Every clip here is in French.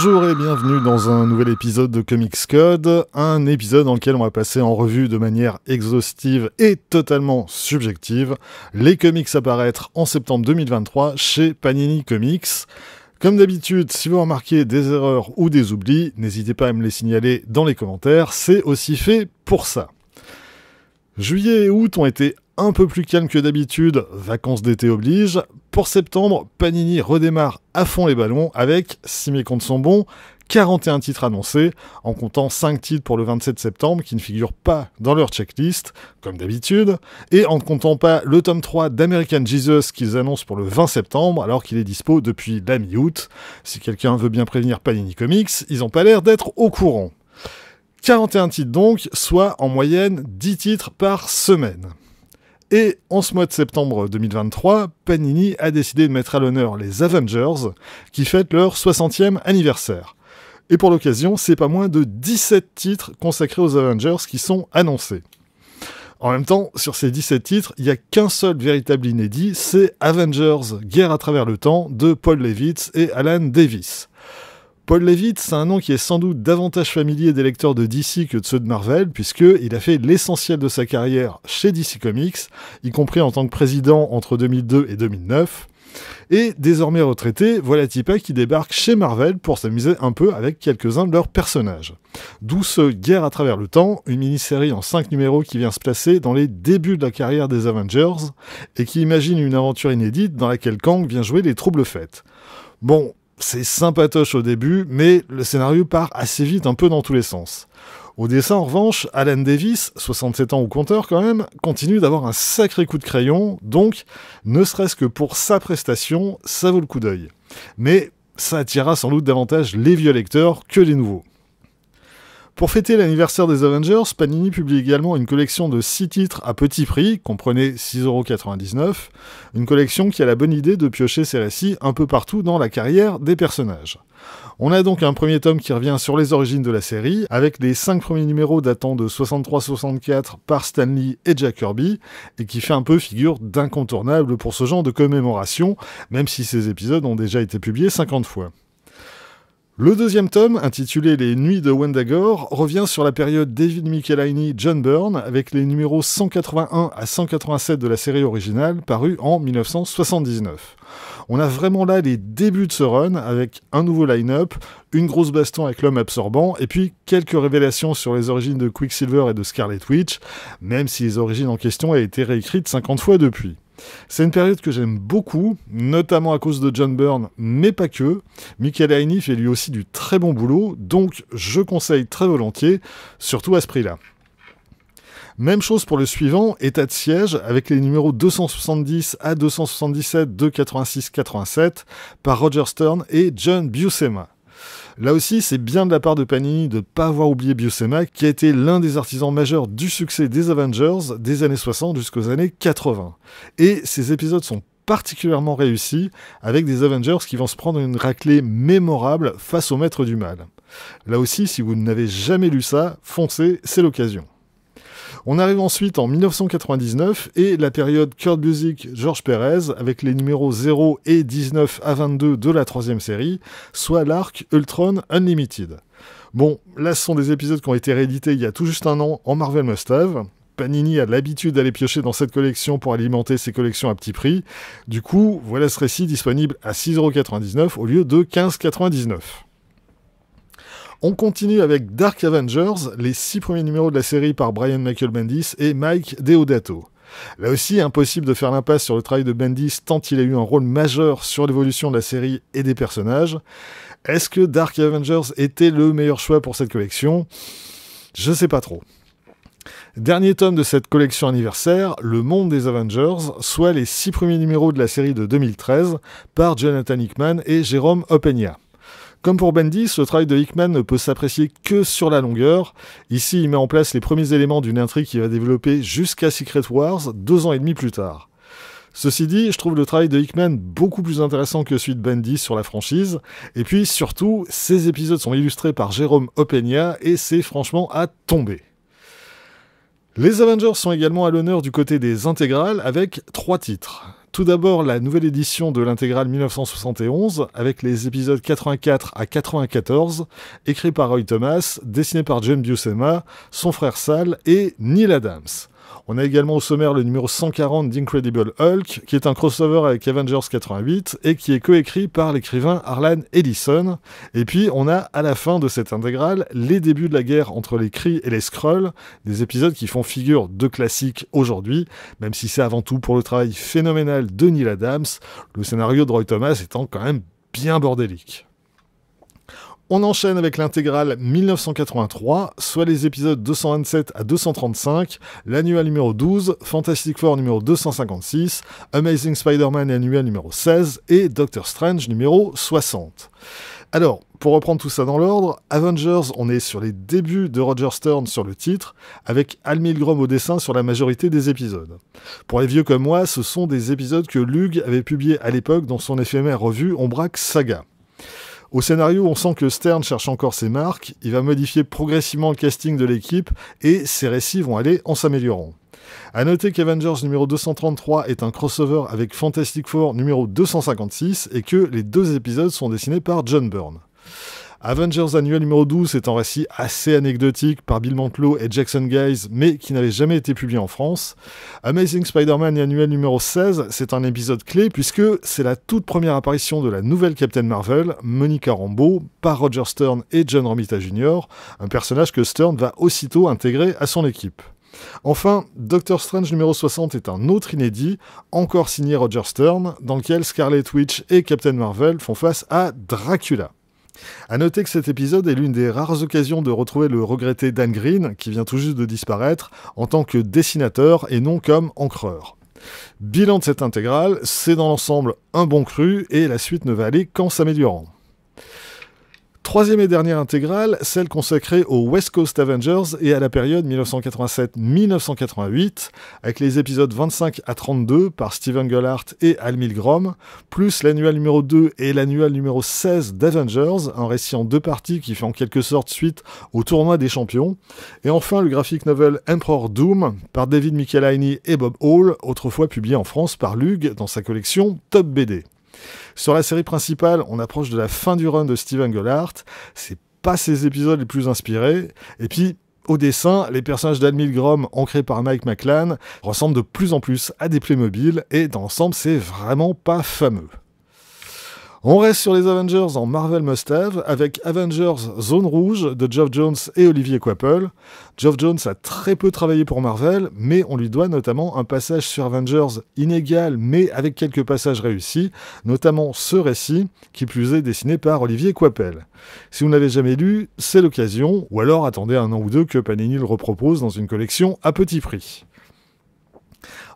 Bonjour et bienvenue dans un nouvel épisode de Comics Code, un épisode dans lequel on va passer en revue de manière exhaustive et totalement subjective les comics apparaître en septembre 2023 chez Panini Comics. Comme d'habitude, si vous remarquez des erreurs ou des oublis, n'hésitez pas à me les signaler dans les commentaires, c'est aussi fait pour ça. Juillet et août ont été un peu plus calme que d'habitude, vacances d'été oblige. Pour septembre, Panini redémarre à fond les ballons avec, si mes comptes sont bons, 41 titres annoncés, en comptant 5 titres pour le 27 septembre qui ne figurent pas dans leur checklist, comme d'habitude, et en ne comptant pas le tome 3 d'American Jesus qu'ils annoncent pour le 20 septembre alors qu'il est dispo depuis la mi-août. Si quelqu'un veut bien prévenir Panini Comics, ils n'ont pas l'air d'être au courant. 41 titres donc, soit en moyenne 10 titres par semaine. Et en ce mois de septembre 2023, Panini a décidé de mettre à l'honneur les Avengers, qui fêtent leur 60e anniversaire. Et pour l'occasion, c'est pas moins de 17 titres consacrés aux Avengers qui sont annoncés. En même temps, sur ces 17 titres, il n'y a qu'un seul véritable inédit, c'est Avengers Guerre à travers le temps de Paul Levitz et Alan Davis. Paul Levitt, c'est un nom qui est sans doute davantage familier des lecteurs de DC que de ceux de Marvel, puisqu'il a fait l'essentiel de sa carrière chez DC Comics, y compris en tant que président entre 2002 et 2009. Et désormais retraité, voilà Tipa qui débarque chez Marvel pour s'amuser un peu avec quelques-uns de leurs personnages. D'où ce Guerre à travers le temps, une mini-série en 5 numéros qui vient se placer dans les débuts de la carrière des Avengers et qui imagine une aventure inédite dans laquelle Kang vient jouer les troubles fêtes. Bon, c'est sympatoche au début, mais le scénario part assez vite un peu dans tous les sens. Au dessin, en revanche, Alan Davis, 67 ans au compteur quand même, continue d'avoir un sacré coup de crayon, donc, ne serait-ce que pour sa prestation, ça vaut le coup d'œil. Mais ça attira sans doute davantage les vieux lecteurs que les nouveaux. Pour fêter l'anniversaire des Avengers, Panini publie également une collection de 6 titres à petit prix, comprenez 6,99€, une collection qui a la bonne idée de piocher ses récits un peu partout dans la carrière des personnages. On a donc un premier tome qui revient sur les origines de la série, avec les 5 premiers numéros datant de 63-64 par Lee et Jack Kirby, et qui fait un peu figure d'incontournable pour ce genre de commémoration, même si ces épisodes ont déjà été publiés 50 fois. Le deuxième tome, intitulé Les Nuits de Wendagore, revient sur la période David Michelaini John Byrne avec les numéros 181 à 187 de la série originale parue en 1979. On a vraiment là les débuts de ce run avec un nouveau line-up, une grosse baston avec l'homme absorbant et puis quelques révélations sur les origines de Quicksilver et de Scarlet Witch, même si les origines en question ont été réécrites 50 fois depuis. C'est une période que j'aime beaucoup, notamment à cause de John Byrne, mais pas que. Michael Haney fait lui aussi du très bon boulot, donc je conseille très volontiers, surtout à ce prix-là. Même chose pour le suivant, état de siège, avec les numéros 270 à 277, 286, 87, par Roger Stern et John Busema. Là aussi, c'est bien de la part de Panini de ne pas avoir oublié Biosema, qui a été l'un des artisans majeurs du succès des Avengers des années 60 jusqu'aux années 80. Et ces épisodes sont particulièrement réussis, avec des Avengers qui vont se prendre une raclée mémorable face au maître du mal. Là aussi, si vous n'avez jamais lu ça, foncez, c'est l'occasion. On arrive ensuite en 1999 et la période Kurt Busiek, george Perez avec les numéros 0 et 19 à 22 de la troisième série, soit l'arc Ultron Unlimited. Bon, là ce sont des épisodes qui ont été réédités il y a tout juste un an en Marvel Must Have, Panini a l'habitude d'aller piocher dans cette collection pour alimenter ses collections à petit prix. Du coup, voilà ce récit disponible à 6,99€ au lieu de 15,99€. On continue avec Dark Avengers, les six premiers numéros de la série par Brian Michael Bendis et Mike Deodato. Là aussi, impossible de faire l'impasse sur le travail de Bendis tant il a eu un rôle majeur sur l'évolution de la série et des personnages. Est-ce que Dark Avengers était le meilleur choix pour cette collection Je sais pas trop. Dernier tome de cette collection anniversaire, Le Monde des Avengers, soit les six premiers numéros de la série de 2013, par Jonathan Hickman et Jérôme Openia. Comme pour Bendy, le travail de Hickman ne peut s'apprécier que sur la longueur. Ici, il met en place les premiers éléments d'une intrigue qui va développer jusqu'à Secret Wars, deux ans et demi plus tard. Ceci dit, je trouve le travail de Hickman beaucoup plus intéressant que celui de Bendy sur la franchise. Et puis surtout, ces épisodes sont illustrés par Jérôme Opeña et c'est franchement à tomber. Les Avengers sont également à l'honneur du côté des intégrales avec trois titres. Tout d'abord, la nouvelle édition de l'intégrale 1971, avec les épisodes 84 à 94, écrit par Roy Thomas, dessiné par James Buscema, son frère Sal et Neil Adams. On a également au sommaire le numéro 140 d'Incredible Hulk, qui est un crossover avec Avengers 88 et qui est coécrit par l'écrivain Arlan Ellison. Et puis on a à la fin de cette intégrale les débuts de la guerre entre les cris et les scrolls, des épisodes qui font figure de classiques aujourd'hui, même si c'est avant tout pour le travail phénoménal de Neil Adams, le scénario de Roy Thomas étant quand même bien bordélique. On enchaîne avec l'intégrale 1983, soit les épisodes 227 à 235, l'annuel numéro 12, Fantastic Four numéro 256, Amazing Spider-Man annuel numéro 16 et Doctor Strange numéro 60. Alors, pour reprendre tout ça dans l'ordre, Avengers, on est sur les débuts de Roger Stern sur le titre, avec Al Milgrom au dessin sur la majorité des épisodes. Pour les vieux comme moi, ce sont des épisodes que Lug avait publiés à l'époque dans son éphémère revue Ombrac Saga. Au scénario, on sent que Stern cherche encore ses marques, il va modifier progressivement le casting de l'équipe et ses récits vont aller en s'améliorant. A noter qu'Avengers numéro 233 est un crossover avec Fantastic Four numéro 256 et que les deux épisodes sont dessinés par John Byrne. Avengers Annuel numéro 12 est un récit assez anecdotique par Bill Mantlo et Jackson Guys, mais qui n'avait jamais été publié en France. Amazing Spider-Man Annuel numéro 16, c'est un épisode clé puisque c'est la toute première apparition de la nouvelle Captain Marvel, Monica Rambeau, par Roger Stern et John Romita Jr., un personnage que Stern va aussitôt intégrer à son équipe. Enfin, Doctor Strange numéro 60 est un autre inédit, encore signé Roger Stern, dans lequel Scarlet Witch et Captain Marvel font face à Dracula. À noter que cet épisode est l'une des rares occasions de retrouver le regretté Dan Green, qui vient tout juste de disparaître, en tant que dessinateur et non comme encreur. Bilan de cette intégrale, c'est dans l'ensemble un bon cru et la suite ne va aller qu'en s'améliorant. Troisième et dernière intégrale, celle consacrée aux West Coast Avengers et à la période 1987-1988, avec les épisodes 25 à 32 par Steven Gullart et Al Milgrom, plus l'annual numéro 2 et l'annual numéro 16 d'Avengers, un récit en deux parties qui fait en quelque sorte suite au tournoi des champions, et enfin le graphic novel Emperor Doom par David Michelaini et Bob Hall, autrefois publié en France par Lug dans sa collection Top BD. Sur la série principale, on approche de la fin du run de Steven Gollart. C'est pas ses épisodes les plus inspirés. Et puis, au dessin, les personnages d’Admir Grom, ancrés par Mike McLan, ressemblent de plus en plus à des Playmobil et dans l'ensemble, c'est vraiment pas fameux. On reste sur les Avengers en Marvel Must Have avec Avengers Zone Rouge de Geoff Jones et Olivier Coipel. Geoff Jones a très peu travaillé pour Marvel, mais on lui doit notamment un passage sur Avengers inégal mais avec quelques passages réussis, notamment ce récit qui plus est dessiné par Olivier Coipel. Si vous ne l'avez jamais lu, c'est l'occasion, ou alors attendez un an ou deux que Panini le repropose dans une collection à petit prix.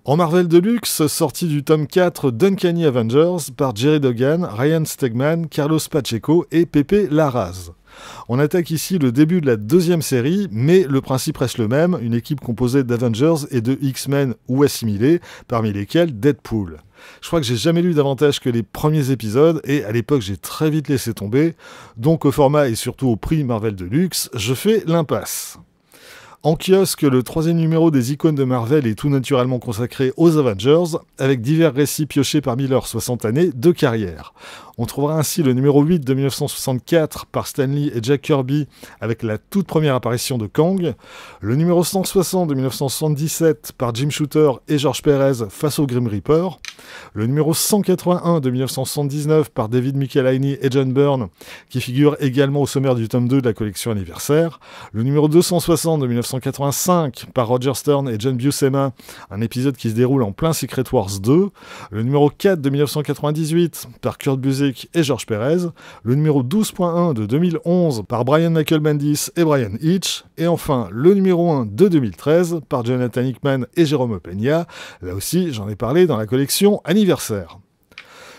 En Marvel Deluxe, sortie du tome 4 d'Uncanny Avengers par Jerry Dogan, Ryan Stegman, Carlos Pacheco et Pepe Larraz. On attaque ici le début de la deuxième série, mais le principe reste le même, une équipe composée d'Avengers et de X-Men ou assimilés, parmi lesquels Deadpool. Je crois que j'ai jamais lu davantage que les premiers épisodes et à l'époque j'ai très vite laissé tomber, donc au format et surtout au prix Marvel Deluxe, je fais l'impasse. En kiosque, le troisième numéro des icônes de Marvel est tout naturellement consacré aux Avengers, avec divers récits piochés parmi leurs 60 années de carrière. On trouvera ainsi le numéro 8 de 1964 par Stanley et Jack Kirby avec la toute première apparition de Kang, le numéro 160 de 1977 par Jim Shooter et George Perez face au Grim Reaper, le numéro 181 de 1979 par David Michelinie et John Byrne qui figure également au sommaire du tome 2 de la collection anniversaire, le numéro 260 de 1979 1985 par Roger Stern et John Buscema, un épisode qui se déroule en plein Secret Wars 2, le numéro 4 de 1998 par Kurt Busiek et George Perez, le numéro 12.1 de 2011 par Brian Michael Bendis et Brian Hitch, et enfin le numéro 1 de 2013 par Jonathan Hickman et Jérôme Peña, là aussi j'en ai parlé dans la collection Anniversaire.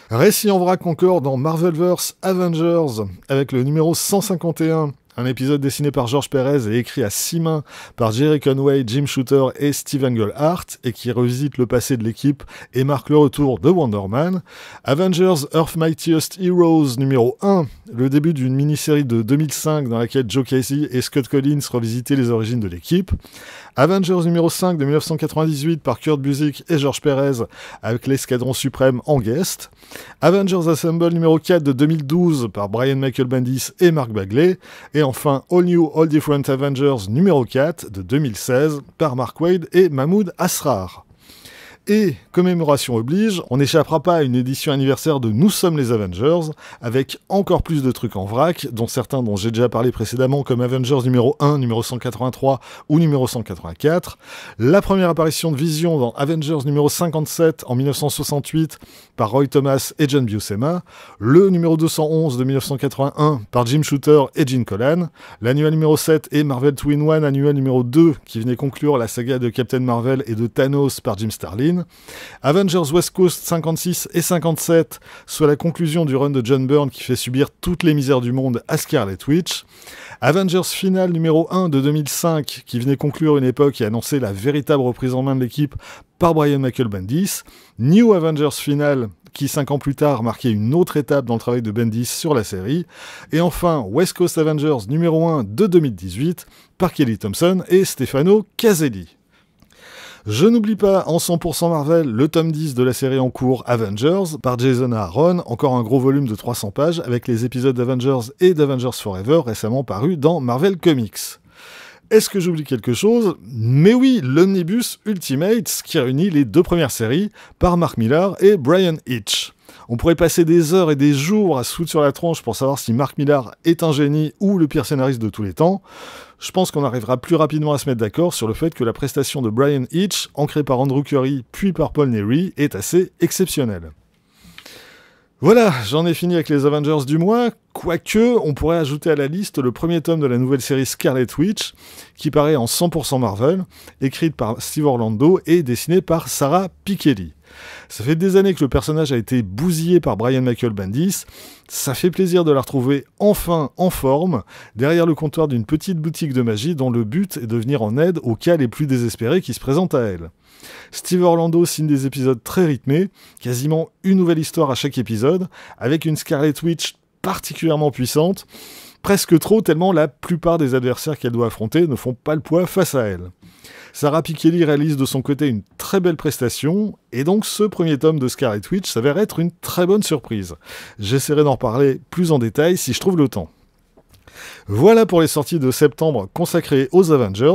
Récit en vrac encore dans Marvelverse Avengers avec le numéro 151 un épisode dessiné par George Perez et écrit à six mains par Jerry Conway, Jim Shooter et Steven Goldhart, et qui revisite le passé de l'équipe et marque le retour de Wonder Man. Avengers Earth Mightiest Heroes numéro 1, le début d'une mini-série de 2005 dans laquelle Joe Casey et Scott Collins revisitaient les origines de l'équipe. Avengers numéro 5 de 1998 par Kurt Busiek et George Perez avec l'escadron suprême en guest. Avengers Assemble numéro 4 de 2012 par Brian Michael Bendis et Mark Bagley. Et et enfin, All New, All Different Avengers numéro 4 de 2016 par Mark Wade et Mahmoud Asrar. Et, commémoration oblige, on n'échappera pas à une édition anniversaire de Nous sommes les Avengers, avec encore plus de trucs en vrac, dont certains dont j'ai déjà parlé précédemment, comme Avengers numéro 1, numéro 183 ou numéro 184. La première apparition de Vision dans Avengers numéro 57 en 1968 par Roy Thomas et John Buscema. Le numéro 211 de 1981 par Jim Shooter et Gene Collan, L'annuel numéro 7 et Marvel Twin One, annuel numéro 2 qui venait conclure la saga de Captain Marvel et de Thanos par Jim Starlin. Avengers West Coast 56 et 57 soit la conclusion du run de John Byrne qui fait subir toutes les misères du monde à Scarlet Witch. Avengers Final numéro 1 de 2005 qui venait conclure une époque et annoncer la véritable reprise en main de l'équipe par Brian Michael Bendis. New Avengers Final qui cinq ans plus tard marquait une autre étape dans le travail de Bendis sur la série, et enfin West Coast Avengers numéro 1 de 2018 par Kelly Thompson et Stefano Caselli. Je n'oublie pas en 100% Marvel le tome 10 de la série en cours Avengers par Jason Aaron, encore un gros volume de 300 pages avec les épisodes d'Avengers et d'Avengers Forever récemment parus dans Marvel Comics. Est-ce que j'oublie quelque chose Mais oui, l'Omnibus Ultimate qui réunit les deux premières séries par Mark Millar et Brian Hitch. On pourrait passer des heures et des jours à se foutre sur la tronche pour savoir si Mark Millar est un génie ou le pire scénariste de tous les temps. Je pense qu'on arrivera plus rapidement à se mettre d'accord sur le fait que la prestation de Brian Hitch, ancrée par Andrew Curry puis par Paul Neary, est assez exceptionnelle. Voilà, j'en ai fini avec les Avengers du mois, quoique on pourrait ajouter à la liste le premier tome de la nouvelle série Scarlet Witch, qui paraît en 100% Marvel, écrite par Steve Orlando et dessinée par Sarah Piketty. Ça fait des années que le personnage a été bousillé par Brian Michael Bendis. Ça fait plaisir de la retrouver enfin en forme, derrière le comptoir d'une petite boutique de magie dont le but est de venir en aide aux cas les plus désespérés qui se présentent à elle. Steve Orlando signe des épisodes très rythmés, quasiment une nouvelle histoire à chaque épisode, avec une Scarlet Witch particulièrement puissante, presque trop tellement la plupart des adversaires qu'elle doit affronter ne font pas le poids face à elle. Sarah Pikeli réalise de son côté une très belle prestation, et donc ce premier tome de Scarlet Witch s'avère être une très bonne surprise. J'essaierai d'en reparler plus en détail si je trouve le temps. Voilà pour les sorties de septembre consacrées aux Avengers.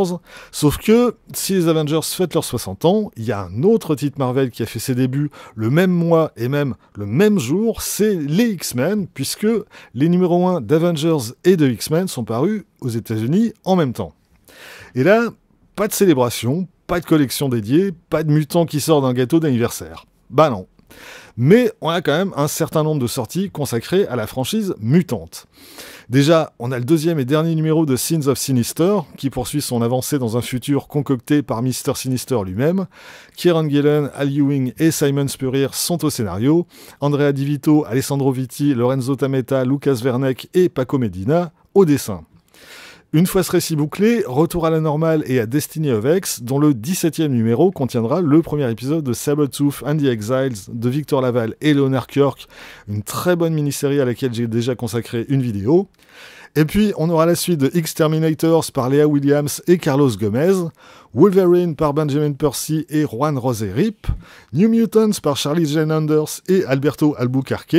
Sauf que, si les Avengers fêtent leurs 60 ans, il y a un autre titre Marvel qui a fait ses débuts le même mois et même le même jour, c'est les X-Men, puisque les numéros 1 d'Avengers et de X-Men sont parus aux États-Unis en même temps. Et là, pas de célébration, pas de collection dédiée, pas de mutant qui sort d'un gâteau d'anniversaire. Bah non, mais on a quand même un certain nombre de sorties consacrées à la franchise mutante. Déjà, on a le deuxième et dernier numéro de Sins of Sinister, qui poursuit son avancée dans un futur concocté par Mister Sinister lui-même. Kieran Gillen, Al Ewing et Simon Spurrier sont au scénario. Andrea Divito, Alessandro Vitti, Lorenzo Tameta, Lucas Verneck et Paco Medina au dessin. Une fois ce récit bouclé, retour à la normale et à Destiny of X, dont le 17e numéro contiendra le premier épisode de saber-tooth and the Exiles de Victor Laval et Leonard Kirk, une très bonne mini-série à laquelle j'ai déjà consacré une vidéo. Et puis, on aura la suite de X-Terminators par Leah Williams et Carlos Gomez, Wolverine par Benjamin Percy et Juan Roser Rip, New Mutants par Charlie Jane Anders et Alberto Albuquerque,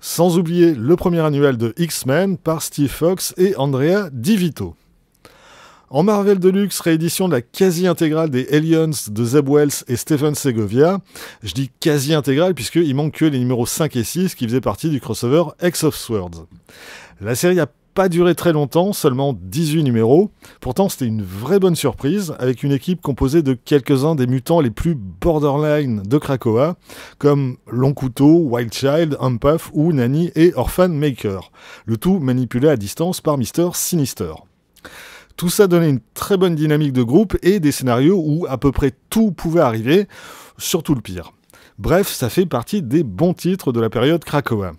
sans oublier le premier annuel de X-Men par Steve Fox et Andrea DiVito. En Marvel Deluxe, réédition de la quasi-intégrale des Aliens de Zeb Wells et Stephen Segovia. Je dis quasi-intégrale puisqu'il manque que les numéros 5 et 6 qui faisaient partie du crossover X of Swords. La série a pas duré très longtemps, seulement 18 numéros. Pourtant, c'était une vraie bonne surprise, avec une équipe composée de quelques-uns des mutants les plus borderline de Krakoa, comme Long Couteau, Wild Child, ou Nanny et Orphan Maker. Le tout manipulé à distance par Mister Sinister. Tout ça donnait une très bonne dynamique de groupe et des scénarios où à peu près tout pouvait arriver, surtout le pire. Bref, ça fait partie des bons titres de la période Krakoa.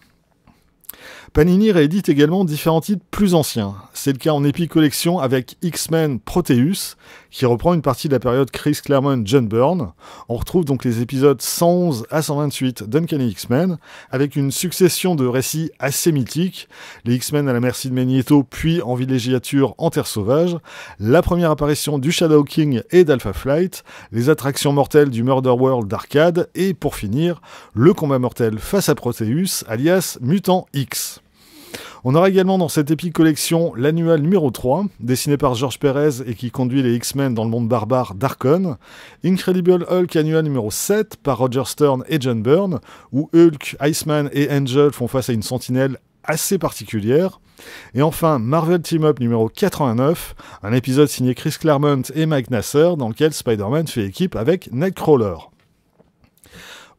Panini réédite également différents titres plus anciens. C'est le cas en Epic Collection avec X-Men Proteus, qui reprend une partie de la période Chris Claremont-John Byrne. On retrouve donc les épisodes 111 à 128 d'Uncanny X-Men, avec une succession de récits assez mythiques. Les X-Men à la merci de Magneto, puis en villégiature en Terre Sauvage, la première apparition du Shadow King et d'Alpha Flight, les attractions mortelles du Murder World d'arcade, et pour finir, le combat mortel face à Proteus, alias Mutant X. On aura également dans cette épique collection l'annual numéro 3, dessiné par George Perez et qui conduit les X-Men dans le monde barbare d'Arkon, Incredible Hulk annual numéro 7 par Roger Stern et John Byrne, où Hulk, Iceman et Angel font face à une sentinelle assez particulière. Et enfin, Marvel Team Up numéro 89, un épisode signé Chris Claremont et Mike Nasser dans lequel Spider-Man fait équipe avec Crawler.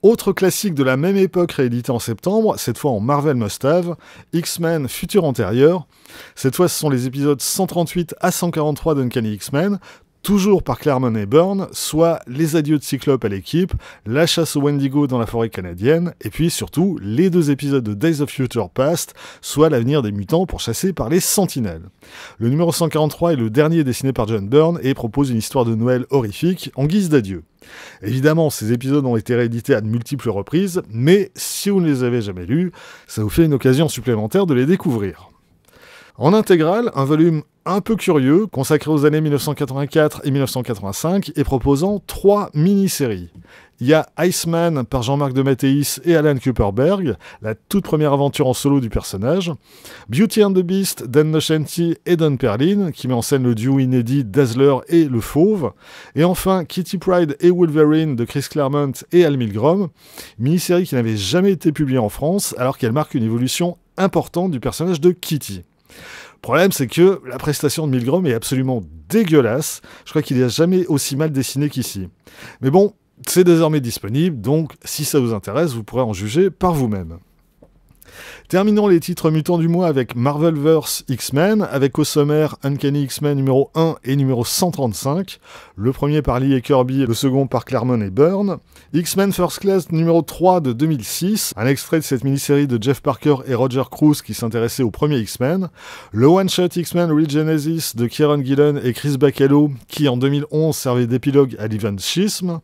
Autre classique de la même époque réédité en septembre, cette fois en Marvel Mustave, X-Men Futur Antérieur. Cette fois, ce sont les épisodes 138 à 143 d'Uncanny X-Men, toujours par Claremont et Byrne, soit les adieux de Cyclope à l'équipe, la chasse au Wendigo dans la forêt canadienne, et puis surtout les deux épisodes de Days of Future Past, soit l'avenir des mutants pourchassés par les sentinelles. Le numéro 143 est le dernier dessiné par John Byrne et propose une histoire de Noël horrifique en guise d'adieu. Évidemment, ces épisodes ont été réédités à de multiples reprises, mais si vous ne les avez jamais lus, ça vous fait une occasion supplémentaire de les découvrir. En intégrale, un volume un peu curieux, consacré aux années 1984 et 1985 et proposant trois mini-séries. Il y a Iceman par Jean-Marc de et Alan Cooperberg, la toute première aventure en solo du personnage. Beauty and the Beast d'Anne Nocenti et Don Perlin, qui met en scène le duo inédit Dazzler et Le Fauve. Et enfin, Kitty Pride et Wolverine de Chris Claremont et Al Milgrom, mini-série qui n'avait jamais été publiée en France, alors qu'elle marque une évolution importante du personnage de Kitty. Le problème, c'est que la prestation de Milgrom est absolument dégueulasse. Je crois qu'il a jamais aussi mal dessiné qu'ici. Mais bon, c'est désormais disponible, donc si ça vous intéresse, vous pourrez en juger par vous-même. Terminons les titres mutants du mois avec Marvel vs. X-Men, avec au sommaire Uncanny X-Men numéro 1 et numéro 135, le premier par Lee et Kirby, le second par Claremont et Byrne, X-Men First Class numéro 3 de 2006, un extrait de cette mini-série de Jeff Parker et Roger Cruz qui s'intéressait au premier X-Men, le one-shot X-Men Genesis de Kieron Gillen et Chris Bacalo, qui en 2011 servait d'épilogue à l'Event Schism,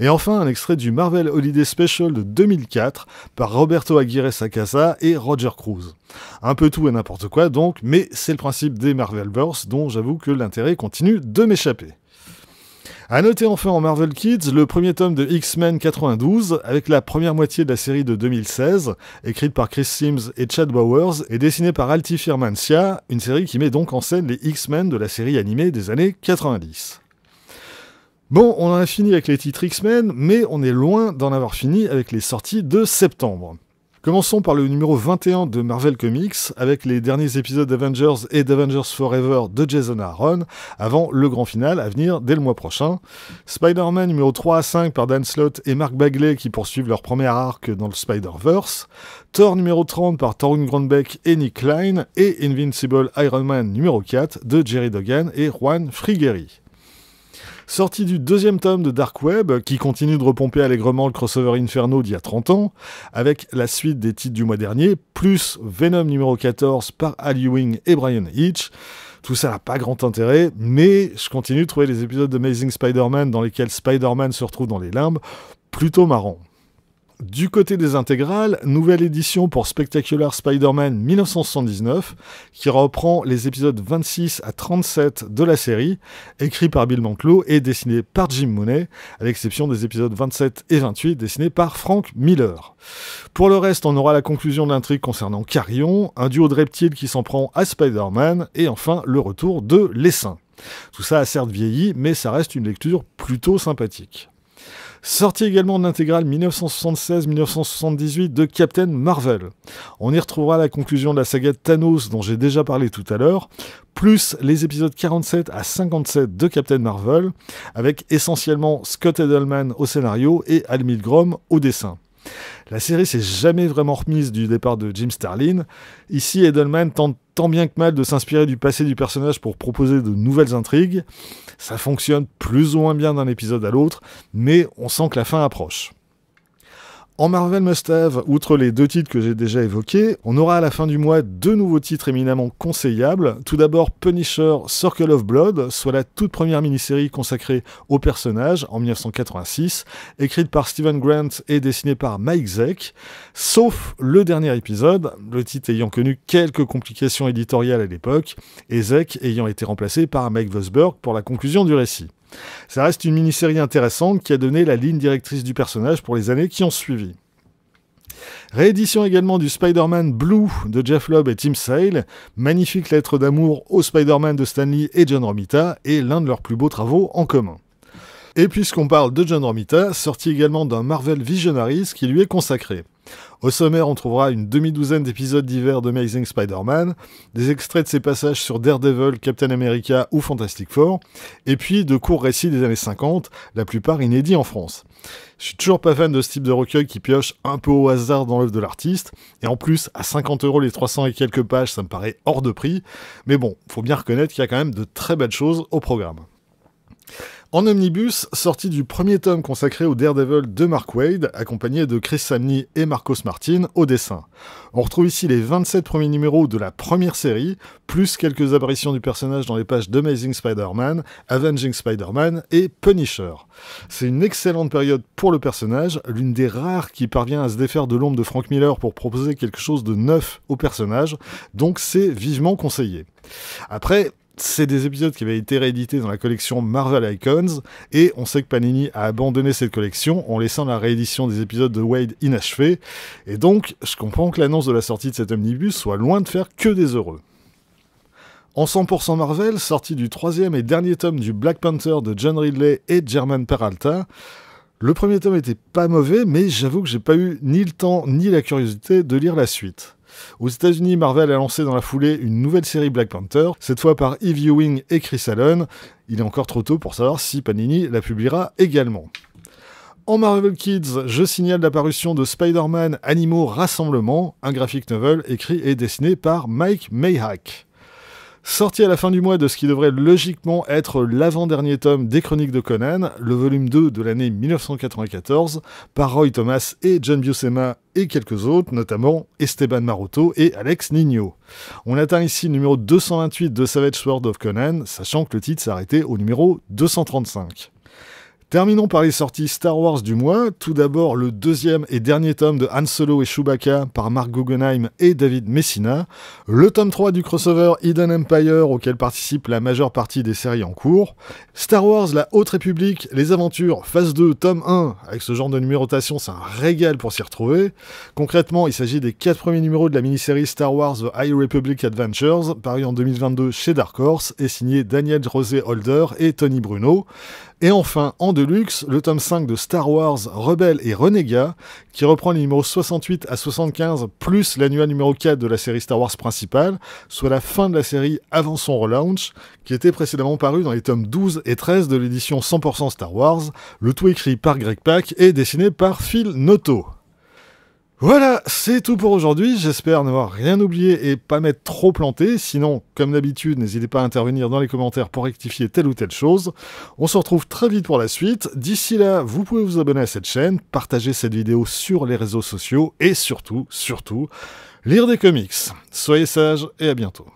et enfin un extrait du Marvel Holiday Special de 2004 par Roberto Aguirre Sacasa et Roger Cruz. Un peu tout et n'importe quoi donc, mais c'est le principe des Marvelverse dont j'avoue que l'intérêt continue de m'échapper. À noter enfin en Marvel Kids le premier tome de X-Men 92 avec la première moitié de la série de 2016, écrite par Chris Sims et Chad Bowers et dessinée par Alti Firmancia, une série qui met donc en scène les X-Men de la série animée des années 90. Bon, on en a fini avec les titres X-Men, mais on est loin d'en avoir fini avec les sorties de septembre. Commençons par le numéro 21 de Marvel Comics, avec les derniers épisodes d'Avengers et d'Avengers Forever de Jason Aaron, avant le grand final à venir dès le mois prochain. Spider-Man numéro 3 à 5 par Dan Slott et Mark Bagley qui poursuivent leur premier arc dans le Spider-Verse. Thor numéro 30 par Thorun Gronbeck et Nick Klein. Et Invincible Iron Man numéro 4 de Jerry Dogan et Juan Frigueri sorti du deuxième tome de Dark Web, qui continue de repomper allègrement le crossover Inferno d'il y a 30 ans, avec la suite des titres du mois dernier, plus Venom numéro 14 par Al Ewing et Brian Hitch. Tout ça n'a pas grand intérêt, mais je continue de trouver les épisodes Amazing Spider-Man dans lesquels Spider-Man se retrouve dans les limbes plutôt marrant. Du côté des intégrales, nouvelle édition pour Spectacular Spider-Man 1979, qui reprend les épisodes 26 à 37 de la série, écrit par Bill Mantlo et dessiné par Jim Mooney, à l'exception des épisodes 27 et 28 dessinés par Frank Miller. Pour le reste, on aura la conclusion de l'intrigue concernant Carrion, un duo de reptiles qui s'en prend à Spider-Man, et enfin le retour de Saints. Tout ça a certes vieilli, mais ça reste une lecture plutôt sympathique. Sorti également de l'intégrale 1976-1978 de Captain Marvel. On y retrouvera la conclusion de la saga Thanos dont j'ai déjà parlé tout à l'heure, plus les épisodes 47 à 57 de Captain Marvel, avec essentiellement Scott Edelman au scénario et Al Milgrom au dessin. La série s'est jamais vraiment remise du départ de Jim Sterling. Ici, Edelman tente tant bien que mal de s'inspirer du passé du personnage pour proposer de nouvelles intrigues. Ça fonctionne plus ou moins bien d'un épisode à l'autre, mais on sent que la fin approche. En Marvel Must Have, outre les deux titres que j'ai déjà évoqués, on aura à la fin du mois deux nouveaux titres éminemment conseillables. Tout d'abord Punisher Circle of Blood, soit la toute première mini-série consacrée au personnage en 1986, écrite par Stephen Grant et dessinée par Mike Zeck, sauf le dernier épisode, le titre ayant connu quelques complications éditoriales à l'époque, et Zeck ayant été remplacé par Mike Vosberg pour la conclusion du récit. Ça reste une mini-série intéressante qui a donné la ligne directrice du personnage pour les années qui ont suivi. Réédition également du Spider-Man Blue de Jeff Lobb et Tim Sale, magnifique lettre d'amour au Spider-Man de Stanley et John Romita, et l'un de leurs plus beaux travaux en commun. Et puisqu'on parle de John Romita, sorti également d'un Marvel Visionaries qui lui est consacré. Au sommaire, on trouvera une demi-douzaine d'épisodes divers d'Amazing Spider-Man, des extraits de ses passages sur Daredevil, Captain America ou Fantastic Four, et puis de courts récits des années 50, la plupart inédits en France. Je suis toujours pas fan de ce type de recueil qui pioche un peu au hasard dans l'œuvre de l'artiste, et en plus, à 50 euros les 300 et quelques pages, ça me paraît hors de prix, mais bon, faut bien reconnaître qu'il y a quand même de très belles choses au programme. En omnibus, sorti du premier tome consacré au Daredevil de Mark Wade, accompagné de Chris Samney et Marcos Martin au dessin. On retrouve ici les 27 premiers numéros de la première série, plus quelques apparitions du personnage dans les pages d'Amazing Spider-Man, Avenging Spider-Man et Punisher. C'est une excellente période pour le personnage, l'une des rares qui parvient à se défaire de l'ombre de Frank Miller pour proposer quelque chose de neuf au personnage, donc c'est vivement conseillé. Après, c'est des épisodes qui avaient été réédités dans la collection Marvel Icons, et on sait que Panini a abandonné cette collection en laissant la réédition des épisodes de Wade inachevée, et donc je comprends que l'annonce de la sortie de cet omnibus soit loin de faire que des heureux. En 100% Marvel, sortie du troisième et dernier tome du Black Panther de John Ridley et German Peralta, le premier tome était pas mauvais, mais j'avoue que j'ai pas eu ni le temps ni la curiosité de lire la suite. Aux États-Unis, Marvel a lancé dans la foulée une nouvelle série Black Panther, cette fois par Eve Ewing et Chris Allen. Il est encore trop tôt pour savoir si Panini la publiera également. En Marvel Kids, je signale l'apparition de Spider-Man Animaux Rassemblement, un graphic novel écrit et dessiné par Mike Mayhack. Sorti à la fin du mois de ce qui devrait logiquement être l'avant-dernier tome des Chroniques de Conan, le volume 2 de l'année 1994, par Roy Thomas et John Buscema et quelques autres, notamment Esteban Maroto et Alex Nino. On atteint ici le numéro 228 de Savage Sword of Conan, sachant que le titre arrêté au numéro 235. Terminons par les sorties Star Wars du mois. Tout d'abord, le deuxième et dernier tome de Han Solo et Chewbacca par Mark Guggenheim et David Messina. Le tome 3 du crossover Hidden Empire auquel participe la majeure partie des séries en cours. Star Wars, la Haute République, les aventures, phase 2, tome 1. Avec ce genre de numérotation, c'est un régal pour s'y retrouver. Concrètement, il s'agit des 4 premiers numéros de la mini-série Star Wars The High Republic Adventures, paru en 2022 chez Dark Horse et signé Daniel José Holder et Tony Bruno. Et enfin, en deluxe, le tome 5 de Star Wars Rebelle et Renégat, qui reprend les numéros 68 à 75, plus l'annual numéro 4 de la série Star Wars principale, soit la fin de la série avant son relaunch, qui était précédemment paru dans les tomes 12 et 13 de l'édition 100% Star Wars, le tout écrit par Greg Pak et dessiné par Phil Noto. Voilà, c'est tout pour aujourd'hui. J'espère n'avoir rien oublié et pas m'être trop planté. Sinon, comme d'habitude, n'hésitez pas à intervenir dans les commentaires pour rectifier telle ou telle chose. On se retrouve très vite pour la suite. D'ici là, vous pouvez vous abonner à cette chaîne, partager cette vidéo sur les réseaux sociaux et surtout, surtout, lire des comics. Soyez sages et à bientôt.